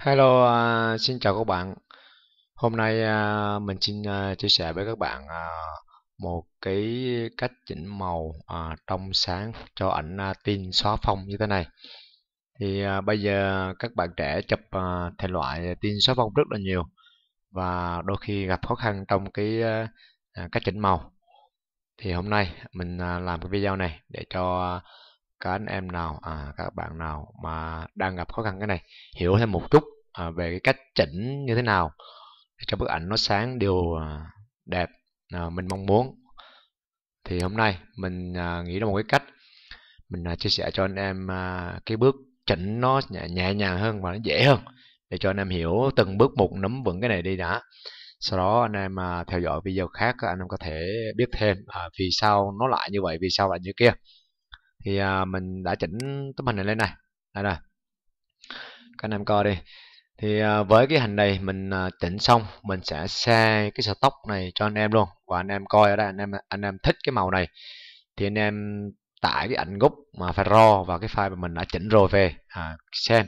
Hello, à, xin chào các bạn. Hôm nay à, mình xin à, chia sẻ với các bạn một cái cách chỉnh màu trong sáng cho ảnh tin xóa phông như thế này. Thì bây giờ các bạn trẻ chụp thể loại tin xóa phông rất là nhiều và đôi khi gặp khó khăn trong cái cách chỉnh màu. Thì hôm nay mình làm cái video này để cho các anh em nào à, các bạn nào mà đang gặp khó khăn cái này hiểu thêm một chút à, về cái cách chỉnh như thế nào để cho bức ảnh nó sáng đều à, đẹp à, mình mong muốn thì hôm nay mình à, nghĩ ra một cái cách mình à, chia sẻ cho anh em à, cái bước chỉnh nó nhẹ, nhẹ nhàng hơn và nó dễ hơn để cho anh em hiểu từng bước một nắm vững cái này đi đã sau đó anh em à, theo dõi video khác anh em có thể biết thêm à, vì sao nó lại như vậy vì sao lại như kia thì à, mình đã chỉnh tấm hình này lên này đây rồi các anh em coi đi thì à, với cái hình này mình à, chỉnh xong mình sẽ xe cái sợi tóc này cho anh em luôn và anh em coi ở đây anh em anh em thích cái màu này thì anh em tải cái ảnh gốc mà phải ro vào cái file mà mình đã chỉnh rồi về à, xem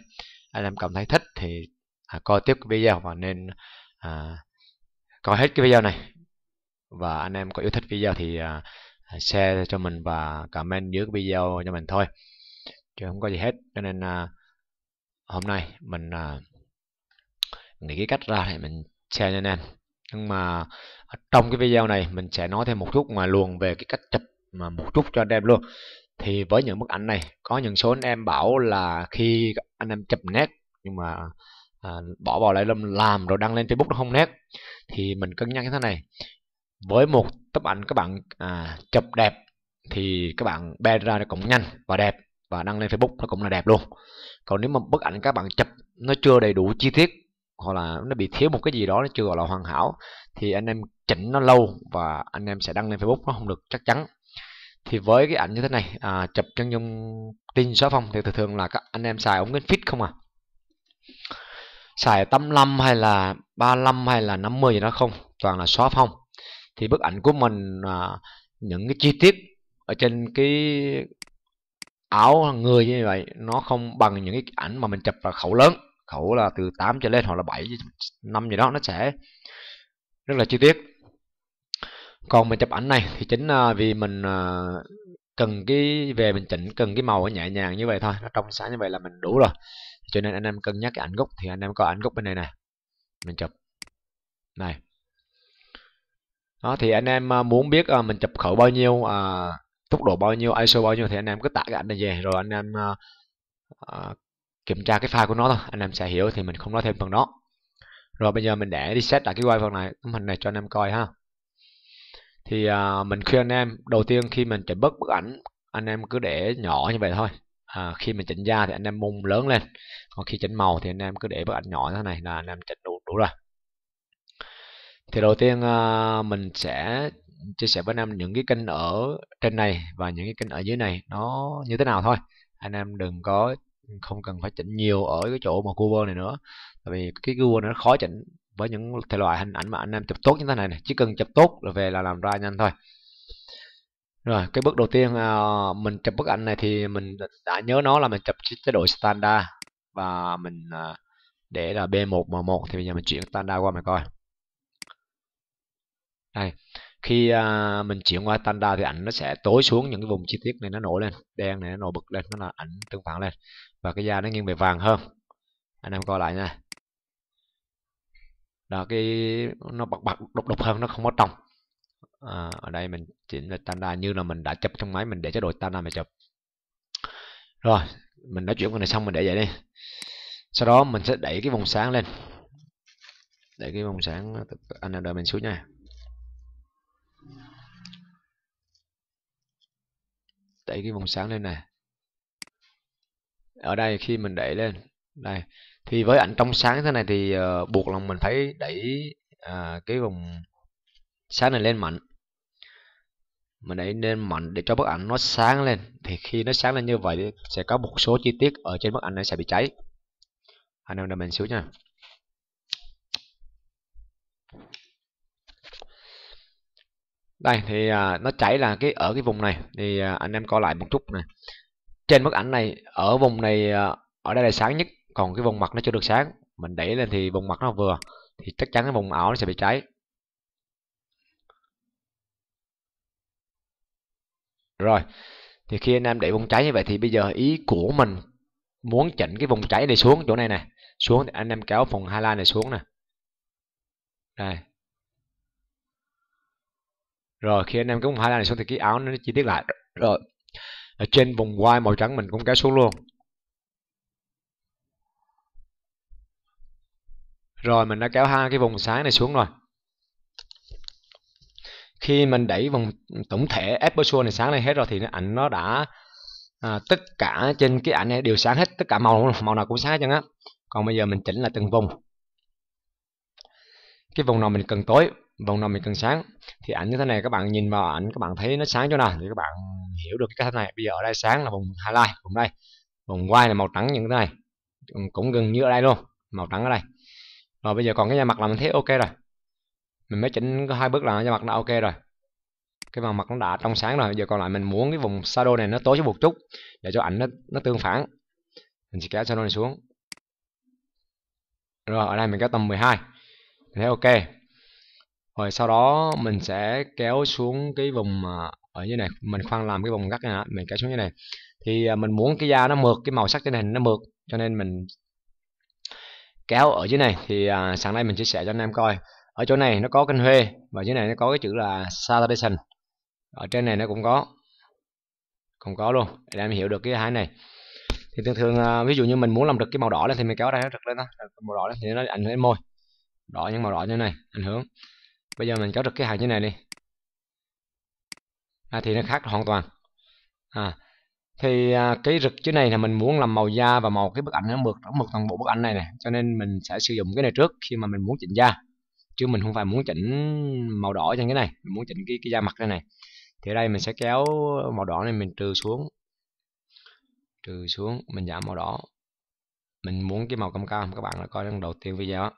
anh em cảm thấy thích thì à, coi tiếp cái video và nên à, coi hết cái video này và anh em có yêu thích video thì à, À, share cho mình và comment dưới cái video cho mình thôi chứ không có gì hết cho nên à, hôm nay à, mình nghĩ cái cách ra thì mình share cho anh em nhưng mà trong cái video này mình sẽ nói thêm một chút mà luồn về cái cách chụp mà một chút cho anh em luôn thì với những bức ảnh này có những số anh em bảo là khi anh em chụp nét nhưng mà à, bỏ vào lại làm, làm rồi đăng lên Facebook nó không nét thì mình cân nhắc như thế này với một tấm ảnh các bạn à, chụp đẹp thì các bạn be ra nó cũng nhanh và đẹp và đăng lên Facebook nó cũng là đẹp luôn còn nếu mà bức ảnh các bạn chụp nó chưa đầy đủ chi tiết hoặc là nó bị thiếu một cái gì đó nó chưa gọi là hoàn hảo thì anh em chỉnh nó lâu và anh em sẽ đăng lên Facebook nó không được chắc chắn thì với cái ảnh như thế này à, chụp chân dung tin xóa phong thì thường thường là các anh em xài ống kính fit không à xài 85 hay là 35 hay là 50 gì đó không toàn là xóa phong thì bức ảnh của mình à, những cái chi tiết ở trên cái áo người như vậy nó không bằng những cái ảnh mà mình chụp là khẩu lớn khẩu là từ 8 trở lên hoặc là 7 năm gì đó nó sẽ rất là chi tiết còn mình chụp ảnh này thì chính à, vì mình à, cần cái về mình chỉnh cần cái màu nhẹ nhàng như vậy thôi nó trong sáng như vậy là mình đủ rồi cho nên anh em cân nhắc cái ảnh gốc thì anh em có ảnh gốc bên này này mình chụp này đó thì anh em à, muốn biết à, mình chụp khẩu bao nhiêu à, tốc độ bao nhiêu ISO bao nhiêu thì anh em cứ tải cái ảnh này về rồi anh em à, à, kiểm tra cái file của nó thôi anh em sẽ hiểu thì mình không nói thêm phần đó rồi bây giờ mình để đi set lại cái quay phần này tấm hình này cho anh em coi ha thì à, mình khuyên anh em đầu tiên khi mình chỉnh bớt bức ảnh anh em cứ để nhỏ như vậy thôi à, khi mình chỉnh da thì anh em mông lớn lên còn khi chỉnh màu thì anh em cứ để bức ảnh nhỏ như thế này là anh em chỉnh đủ đủ rồi thì đầu tiên à, mình sẽ chia sẻ với anh em những cái kênh ở trên này và những cái kênh ở dưới này nó như thế nào thôi anh em đừng có không cần phải chỉnh nhiều ở cái chỗ mà cover này nữa tại vì cái cover nó khó chỉnh với những thể loại hình ảnh mà anh em chụp tốt như thế này, này. chỉ cần chụp tốt là về là làm ra nhanh thôi rồi cái bước đầu tiên à, mình chụp bức ảnh này thì mình đã nhớ nó là mình chụp chế độ standard và mình à, để là B1 M1 thì bây giờ mình chuyển standard qua mình coi đây khi à, mình chuyển qua tanda thì ảnh nó sẽ tối xuống những cái vùng chi tiết này nó nổi lên đen này nó nổi bật lên nó là ảnh tương phản lên và cái da nó nghiêng về vàng hơn anh em coi lại nha đó cái nó bật bật đục đục hơn nó không có trong à, ở đây mình chỉnh là tanda như là mình đã chụp trong máy mình để chế độ tanda mà chụp rồi mình đã chuyển cái này xong mình để vậy đi sau đó mình sẽ đẩy cái vùng sáng lên đẩy cái vùng sáng anh em đợi mình xuống nha đẩy cái vùng sáng lên này ở đây khi mình đẩy lên đây thì với ảnh trong sáng thế này thì uh, buộc lòng mình phải đẩy uh, cái vùng sáng này lên mạnh mình đẩy lên mạnh để cho bức ảnh nó sáng lên thì khi nó sáng lên như vậy sẽ có một số chi tiết ở trên bức ảnh này sẽ bị cháy anh em đợi mình xíu nha đây thì à, nó chảy là cái ở cái vùng này thì à, anh em coi lại một chút này trên bức ảnh này ở vùng này à, ở đây là sáng nhất còn cái vùng mặt nó chưa được sáng mình đẩy lên thì vùng mặt nó vừa thì chắc chắn cái vùng ảo nó sẽ bị cháy rồi thì khi anh em đẩy vùng cháy như vậy thì bây giờ ý của mình muốn chỉnh cái vùng cháy này xuống chỗ này này xuống thì anh em kéo phần highlight này xuống nè đây rồi khi anh em cũng phải là này xuống thì cái áo nó chi tiết lại rồi ở trên vùng Y màu trắng mình cũng kéo xuống luôn rồi mình đã kéo hai cái vùng sáng này xuống rồi khi mình đẩy vùng tổng thể aperture này sáng này hết rồi thì nó ảnh nó đã à, tất cả trên cái ảnh này đều sáng hết tất cả màu màu nào cũng sáng chẳng á còn bây giờ mình chỉnh là từng vùng cái vùng nào mình cần tối vòng nằm mình cần sáng thì ảnh như thế này các bạn nhìn vào ảnh các bạn thấy nó sáng chỗ nào thì các bạn hiểu được cái cách này bây giờ ở đây sáng là vùng highlight vùng đây vùng quay là màu trắng như thế này cũng gần như ở đây luôn màu trắng ở đây rồi bây giờ còn cái da mặt là mình thấy ok rồi mình mới chỉnh có hai bước là da mặt đã ok rồi cái màu mặt nó đã trong sáng rồi giờ còn lại mình muốn cái vùng shadow này nó tối xuống một chút để cho ảnh nó, nó tương phản mình sẽ kéo shadow này xuống rồi ở đây mình kéo tầm 12 mình thấy ok rồi sau đó mình sẽ kéo xuống cái vùng à, ở như này mình khoan làm cái vùng gắt này mình kéo xuống như này thì à, mình muốn cái da nó mượt cái màu sắc trên hình nó mượt cho nên mình kéo ở dưới này thì à, sáng nay mình chia sẻ cho anh em coi ở chỗ này nó có kênh huê và dưới này nó có cái chữ là saturation ở trên này nó cũng có cũng có luôn để em hiểu được cái hai này thì thường thường à, ví dụ như mình muốn làm được cái màu đỏ lên thì mình kéo ra nó rực lên đó màu đỏ lên thì nó ảnh hưởng đến môi đỏ nhưng màu đỏ như này ảnh hưởng bây giờ mình có được cái hàng như này đi à, thì nó khác hoàn toàn à, thì à, cái rực chữ này là mình muốn làm màu da và màu cái bức ảnh nó mượt nó mượt toàn bộ bức ảnh này này cho nên mình sẽ sử dụng cái này trước khi mà mình muốn chỉnh da chứ mình không phải muốn chỉnh màu đỏ trên cái này mình muốn chỉnh cái, cái da mặt đây này thì ở đây mình sẽ kéo màu đỏ này mình trừ xuống trừ xuống mình giảm màu đỏ mình muốn cái màu cam cam các bạn đã coi lần đầu tiên video đó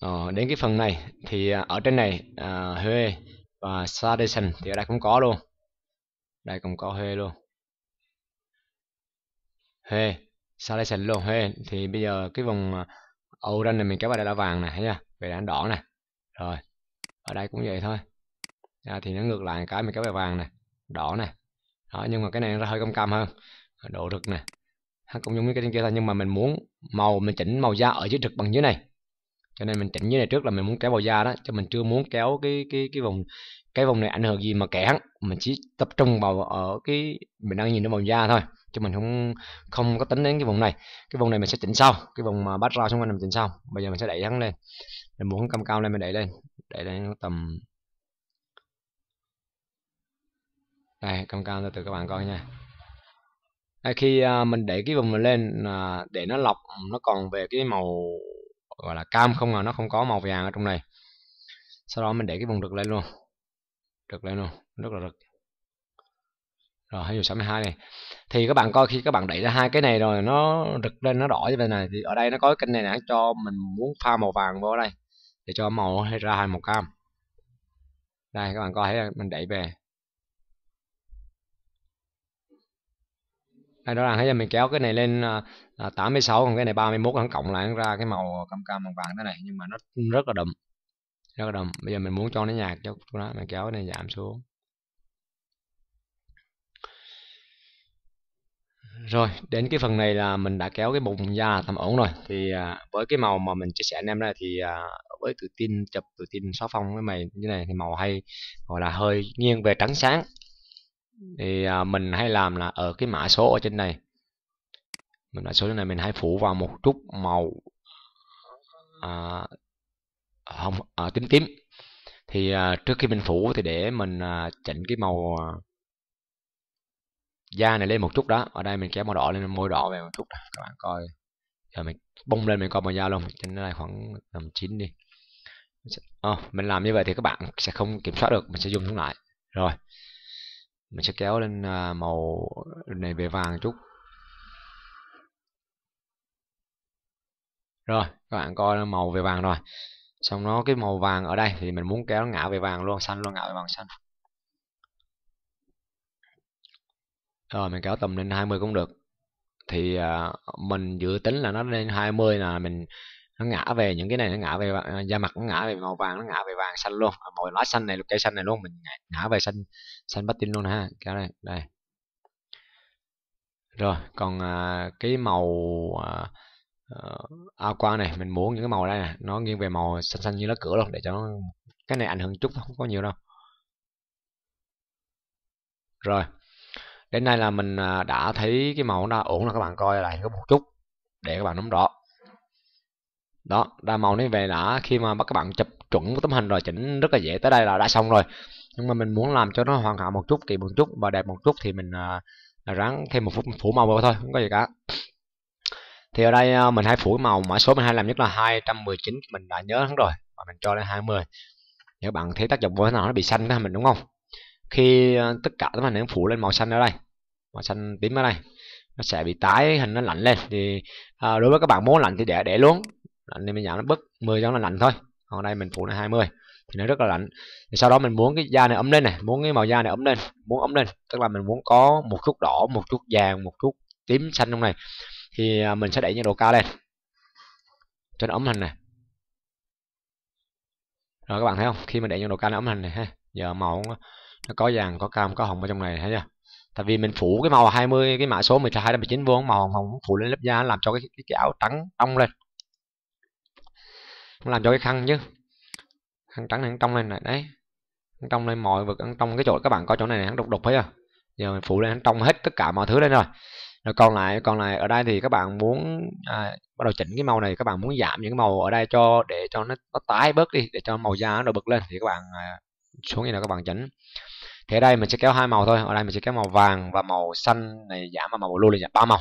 ờ, đến cái phần này thì à, ở trên này à, Huê và Sardation thì ở đây cũng có luôn đây cũng có Huê luôn Huê Sardation luôn Huê thì bây giờ cái vùng à, âu Orange này mình kéo vào đây là vàng này nha về đã đỏ này rồi ở đây cũng vậy thôi à, thì nó ngược lại cái mình kéo về vàng này đỏ này đó nhưng mà cái này nó hơi cam cam hơn độ rực này nó cũng giống như cái trên kia thôi nhưng mà mình muốn màu mình chỉnh màu da ở dưới rực bằng dưới này cho nên mình chỉnh dưới này trước là mình muốn kéo vào da đó cho mình chưa muốn kéo cái cái cái vòng cái vòng này ảnh hưởng gì mà kẽn mình chỉ tập trung vào ở cái mình đang nhìn ở vòng da thôi cho mình không không có tính đến cái vùng này cái vùng này mình sẽ chỉnh sau cái vùng mà bắt ra xung quanh mình chỉnh sau bây giờ mình sẽ đẩy hắn lên mình muốn cầm cao lên mình đẩy lên đẩy lên tầm đây cầm cao từ từ các bạn coi nha đây, khi à, mình đẩy cái vùng này lên à, để nó lọc nó còn về cái màu gọi là cam không à nó không có màu vàng ở trong này sau đó mình để cái vùng rực lên luôn rực lên luôn rất là rực rồi hai dùng mươi này thì các bạn coi khi các bạn đẩy ra hai cái này rồi nó rực lên nó đỏ như thế này thì ở đây nó có cái kênh này là cho mình muốn pha màu vàng vào đây để cho màu hay ra hai màu cam đây các bạn coi thấy mình đẩy về đây rõ ràng thấy là mình kéo cái này lên là ờ, 86 ờ, còn cái này 31 nó cộng lại ra cái màu cam cam vàng vàng thế này nhưng mà nó rất là đậm rất là đậm bây giờ mình muốn cho nó nhạt cho nó mình kéo cái này giảm xuống rồi đến cái phần này là mình đã kéo cái bụng da tầm ổn rồi thì ờ, với cái màu mà mình chia sẻ anh em đây thì với tự tin chụp tự tin xóa phong với mày như này thì màu hay gọi là hơi nghiêng về trắng sáng thì à, mình hay làm là ở cái mã số ở trên này mình mã số trên này mình hãy phủ vào một chút màu à, không à, tím tím thì à, trước khi mình phủ thì để mình à, chỉnh cái màu à, da này lên một chút đó ở đây mình kéo màu đỏ lên môi đỏ về một chút các bạn coi giờ mình bung lên mình coi màu da luôn trên đây khoảng tầm chín đi à, mình làm như vậy thì các bạn sẽ không kiểm soát được mình sẽ dùng xuống lại rồi mình sẽ kéo lên à, màu này về vàng chút rồi các bạn coi màu về vàng rồi xong nó cái màu vàng ở đây thì mình muốn kéo ngã về vàng luôn xanh luôn ngã về vàng xanh rồi mình kéo tầm lên 20 cũng được thì à, mình dự tính là nó lên 20 là mình nó ngã về những cái này nó ngã về à, da mặt nó ngã về màu vàng nó ngã về vàng xanh luôn màu lá xanh này cây xanh này luôn mình ngã về xanh xanh bắt tin luôn ha cái này đây rồi còn à, cái màu à, ờ, ao qua này mình muốn những cái màu đây nè nó nghiêng về màu xanh xanh như lá cửa luôn để cho nó, cái này ảnh hưởng chút không có nhiều đâu rồi đến nay là mình à, đã thấy cái màu nó ổn là các bạn coi lại có một chút để các bạn nắm rõ đó ra màu này về đã khi mà các bạn chụp chuẩn tấm hình rồi chỉnh rất là dễ tới đây là đã xong rồi nhưng mà mình muốn làm cho nó hoàn hảo một chút kỳ một chút và đẹp một chút thì mình uh, ráng thêm một phút phủ màu vào thôi không có gì cả thì ở đây à, mình hãy phủ màu mã số mình hay làm nhất là 219 mình đã nhớ hắn rồi và mình cho lên 20 nếu bạn thấy tác dụng của nó nó bị xanh đó mình đúng không khi tất cả tấm hình nó phủ lên màu xanh ở đây màu xanh tím ở đây nó sẽ bị tái hình nó lạnh lên thì à, đối với các bạn muốn lạnh thì để để luôn lạnh nên mình giảm nó bớt 10 cho nó lạnh thôi còn đây mình phủ là 20 thì nó rất là lạnh thì sau đó mình muốn cái da này ấm lên này muốn cái màu da này ấm lên muốn ấm lên tức là mình muốn có một chút đỏ một chút vàng một chút tím xanh trong này thì à, mình sẽ đẩy nhiệt độ cao lên cho nó ấm hình này rồi các bạn thấy không khi mình đẩy nhiệt độ cao nó ấm hình này ha giờ màu nó có vàng có cam có hồng ở trong này thấy chưa tại vì mình phủ cái màu 20 cái mã số 12 19 vuông màu hồng hồng phủ lên lớp da làm cho cái, cái, cái áo trắng ong lên làm cho cái khăn chứ khăn trắng này ăn trong lên này đấy ăn trong lên mọi vực ăn trong cái chỗ các bạn coi chỗ này, này hắn đục đục thấy không giờ mình phụ lên ăn trong hết tất cả mọi thứ lên rồi rồi còn lại còn lại ở đây thì các bạn muốn à, bắt đầu chỉnh cái màu này các bạn muốn giảm những cái màu ở đây cho để cho nó, nó tái bớt đi để cho màu da nó bật lên thì các bạn à, xuống như là các bạn chỉnh thì ở đây mình sẽ kéo hai màu thôi ở đây mình sẽ kéo màu vàng và màu xanh này giảm và màu blue là giảm ba màu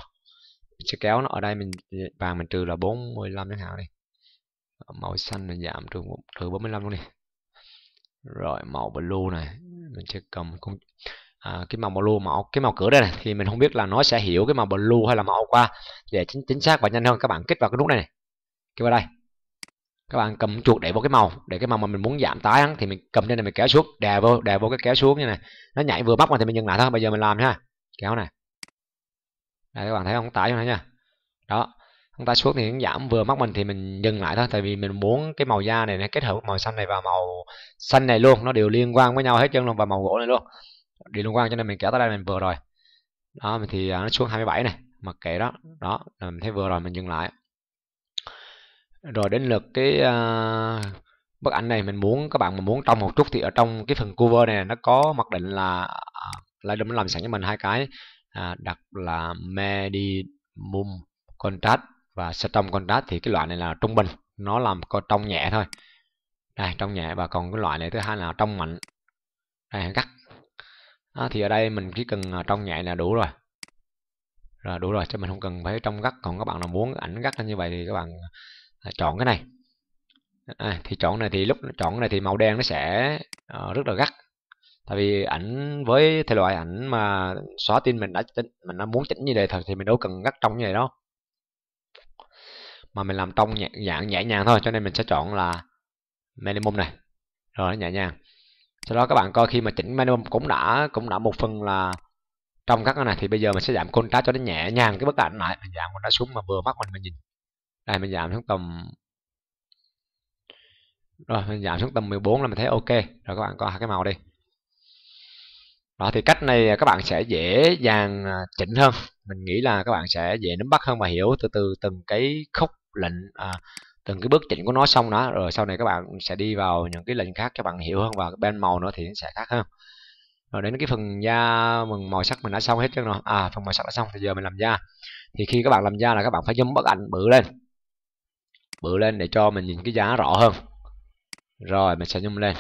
mình sẽ kéo nó ở đây mình vàng mình trừ là 45 chẳng hạn đi Ờ, màu xanh mình giảm từ một trừ 45 luôn đi rồi màu blue này mình sẽ cầm con à, cái màu blue màu cái màu cửa đây này thì mình không biết là nó sẽ hiểu cái màu blue hay là màu qua để chính chính xác và nhanh hơn các bạn kích vào cái nút này, này. kích vào đây các bạn cầm chuột để vào cái màu để cái màu mà mình muốn giảm tái thì mình cầm trên này mình kéo xuống đè vô đè vô cái kéo xuống như này nó nhảy vừa bắt mà thì mình dừng lại thôi bây giờ mình làm ha kéo này đây các bạn thấy không tải cho nha đó chúng ta xuống thì nó giảm vừa mắt mình thì mình dừng lại thôi tại vì mình muốn cái màu da này nó kết hợp màu xanh này và màu xanh này luôn nó đều liên quan với nhau hết trơn luôn và màu gỗ này luôn đều liên quan cho nên mình kéo tới đây mình vừa rồi đó thì à, nó xuống 27 này mặc kệ đó đó mình thấy vừa rồi mình dừng lại rồi đến lượt cái uh, bức ảnh này mình muốn các bạn muốn trong một chút thì ở trong cái phần cover này nó có mặc định là à, lại đừng làm sẵn cho mình hai cái à, đặt là medium contrast và strong contrast thì cái loại này là trung bình nó làm có trong nhẹ thôi đây trong nhẹ và còn cái loại này thứ hai là trong mạnh đây gắt đó, thì ở đây mình chỉ cần à, trong nhẹ là đủ rồi rồi đủ rồi cho mình không cần phải trong gắt còn các bạn nào muốn ảnh gắt như vậy thì các bạn à, chọn cái này à, thì chọn này thì lúc chọn này thì màu đen nó sẽ uh, rất là gắt tại vì ảnh với thể loại ảnh mà xóa tin mình đã tính, mình đã muốn chỉnh như này thật thì mình đâu cần gắt trong như vậy đâu mà mình làm tông nhẹ, dạng nhẹ nhàng thôi cho nên mình sẽ chọn là minimum này rồi nhẹ nhàng sau đó các bạn coi khi mà chỉnh minimum cũng đã cũng đã một phần là trong các cái này thì bây giờ mình sẽ giảm contrast cho nó nhẹ nhàng cái bức ảnh lại mình giảm contrast xuống mà vừa mắt mình mình nhìn đây mình giảm xuống tầm rồi mình giảm xuống tầm 14 là mình thấy ok rồi các bạn coi cái màu đi đó thì cách này các bạn sẽ dễ dàng à, chỉnh hơn mình nghĩ là các bạn sẽ dễ nắm bắt hơn và hiểu từ từ từng cái khúc lệnh à, từng cái bước chỉnh của nó xong đó rồi sau này các bạn sẽ đi vào những cái lệnh khác cho bạn hiểu hơn và bên màu nữa thì sẽ khác hơn rồi đến cái phần da mình màu sắc mình đã xong hết chưa rồi à phần màu sắc đã xong thì giờ mình làm da thì khi các bạn làm da là các bạn phải zoom bức ảnh bự lên bự lên để cho mình nhìn cái giá rõ hơn rồi mình sẽ zoom lên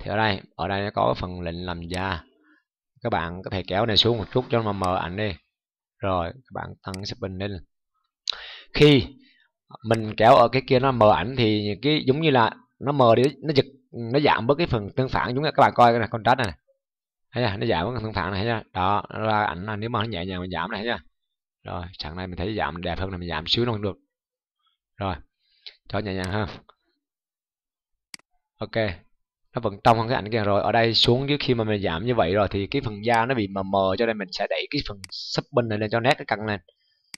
thì ở đây ở đây nó có phần lệnh làm da các bạn có thể kéo này xuống một chút cho nó mờ ảnh đi rồi các bạn tăng cái spin lên khi mình kéo ở cái kia nó mờ ảnh thì cái giống như là nó mờ đi nó giật nó giảm bớt cái phần tương phản giống như các bạn coi cái này contrast này thấy chưa nó giảm cái tương phản này thấy chưa đó nó ra ảnh là nếu mà nó nhẹ nhàng mình giảm này thấy chưa rồi sẵn này mình thấy giảm đẹp hơn là mình giảm xíu nó được rồi cho nhẹ nhàng hơn ok nó vẫn trong hơn cái ảnh kia rồi ở đây xuống dưới khi mà mình giảm như vậy rồi thì cái phần da nó bị mờ mờ cho nên mình sẽ đẩy cái phần sub bên này lên cho nét cái căng lên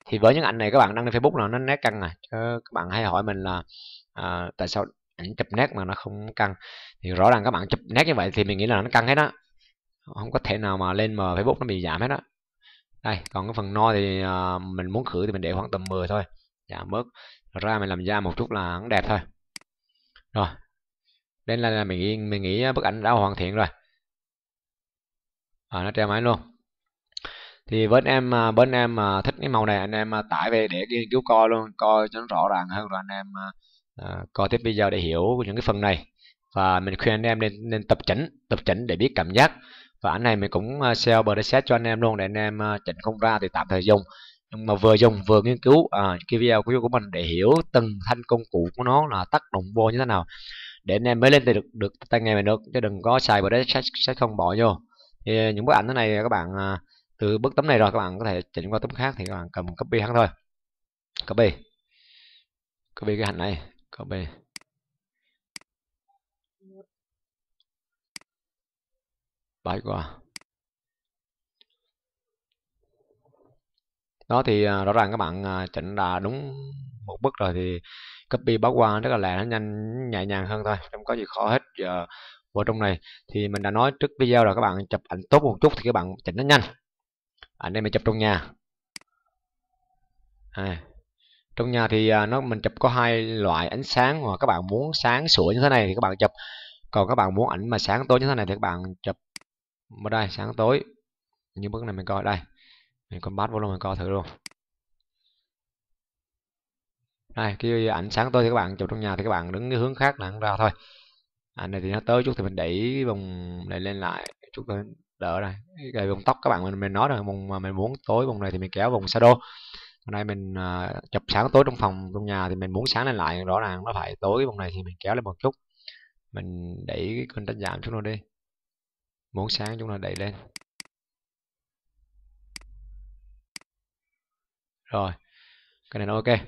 thì với những ảnh này các bạn đăng lên Facebook là nó nét căng à chứ các bạn hay hỏi mình là à, tại sao ảnh chụp nét mà nó không căng thì rõ ràng các bạn chụp nét như vậy thì mình nghĩ là nó căng hết á không có thể nào mà lên mờ Facebook nó bị giảm hết á đây còn cái phần no thì à, mình muốn khử thì mình để khoảng tầm 10 thôi giảm dạ, bớt ra mình làm da một chút là nó đẹp thôi rồi nên là mình nghĩ mình nghĩ bức ảnh đã hoàn thiện rồi à, nó treo máy luôn thì bên em à, bên em à, thích cái màu này anh em à, tải về để nghiên cứu coi luôn coi cho nó rõ ràng hơn rồi anh em coi tiếp video để hiểu những cái phần này và mình khuyên anh em nên nên tập chỉnh tập chỉnh để biết cảm giác và ảnh này mình cũng sell preset cho anh em luôn để anh em chỉnh không ra thì tạm thời dùng nhưng mà vừa dùng vừa nghiên cứu à, cái video của của mình để hiểu từng thanh công cụ của nó là tác động vô như thế nào để anh em mới lên thì được được tay nghề mình được chứ đừng có xài preset sẽ không bỏ vô thì những bức ảnh thế này các bạn từ bức tấm này rồi các bạn có thể chỉnh qua tấm khác thì các bạn cầm copy hắn thôi copy copy cái hình này copy bãi qua đó thì à, rõ ràng các bạn à, chỉnh là đúng một bức rồi thì copy báo qua rất là lẹ nó nhanh nhẹ nhàng hơn thôi không có gì khó hết giờ vào trong này thì mình đã nói trước video rồi các bạn chụp ảnh tốt một chút thì các bạn chỉnh nó nhanh ảnh này mình chụp trong nhà à, trong nhà thì à, nó mình chụp có hai loại ánh sáng mà các bạn muốn sáng sủa như thế này thì các bạn chụp còn các bạn muốn ảnh mà sáng tối như thế này thì các bạn chụp vào đây sáng tối như bước này mình coi đây mình combat vô luôn mình coi thử luôn đây cái ảnh sáng tối thì các bạn chụp trong nhà thì các bạn đứng cái hướng khác là ra thôi ảnh này thì nó tới chút thì mình đẩy vòng này lên lại chút thôi đỡ rồi cái vùng tóc các bạn mình mình nói rồi vùng mà mình muốn tối vùng này thì mình kéo vùng shadow hôm nay mình uh, chụp sáng tối trong phòng trong nhà thì mình muốn sáng lên lại rõ ràng nó phải tối vùng này thì mình kéo lên một chút mình đẩy cái con đánh giảm xuống nó đi muốn sáng chúng ta đẩy lên rồi cái này nó ok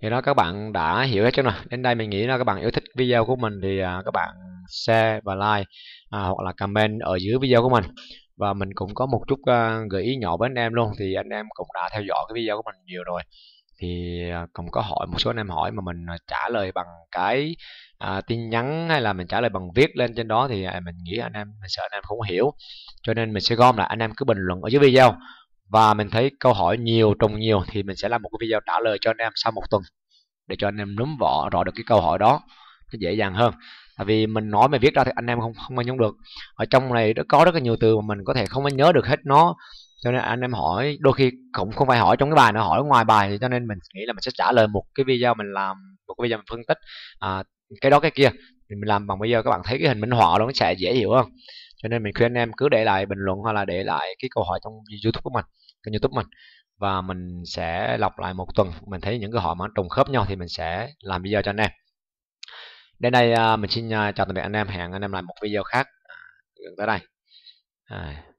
thì đó các bạn đã hiểu hết chưa nào đến đây mình nghĩ là các bạn yêu thích video của mình thì uh, các bạn share và like à, hoặc là comment ở dưới video của mình và mình cũng có một chút uh, gợi ý nhỏ với anh em luôn thì anh em cũng đã theo dõi cái video của mình nhiều rồi thì à, cũng có hỏi một số anh em hỏi mà mình à, trả lời bằng cái à, tin nhắn hay là mình trả lời bằng viết lên trên đó thì à, mình nghĩ anh em mình sợ anh em không hiểu cho nên mình sẽ gom là anh em cứ bình luận ở dưới video và mình thấy câu hỏi nhiều trùng nhiều thì mình sẽ làm một cái video trả lời cho anh em sau một tuần để cho anh em núm vỏ rõ được cái câu hỏi đó nó dễ dàng hơn tại vì mình nói mà viết ra thì anh em không không anh không được ở trong này nó có rất là nhiều từ mà mình có thể không nhớ được hết nó cho nên anh em hỏi đôi khi cũng không phải hỏi trong cái bài nó hỏi ngoài bài cho nên mình nghĩ là mình sẽ trả lời một cái video mình làm một cái video mình phân tích à, cái đó cái kia mình làm bằng bây giờ các bạn thấy cái hình minh họa nó sẽ dễ hiểu không cho nên mình khuyên anh em cứ để lại bình luận hoặc là để lại cái câu hỏi trong youtube của mình kênh youtube mình và mình sẽ lọc lại một tuần mình thấy những cái hỏi mà trùng khớp nhau thì mình sẽ làm video cho anh em đến đây à, mình xin à, chào tạm biệt anh em hẹn anh em lại một video khác à, gần tới đây à.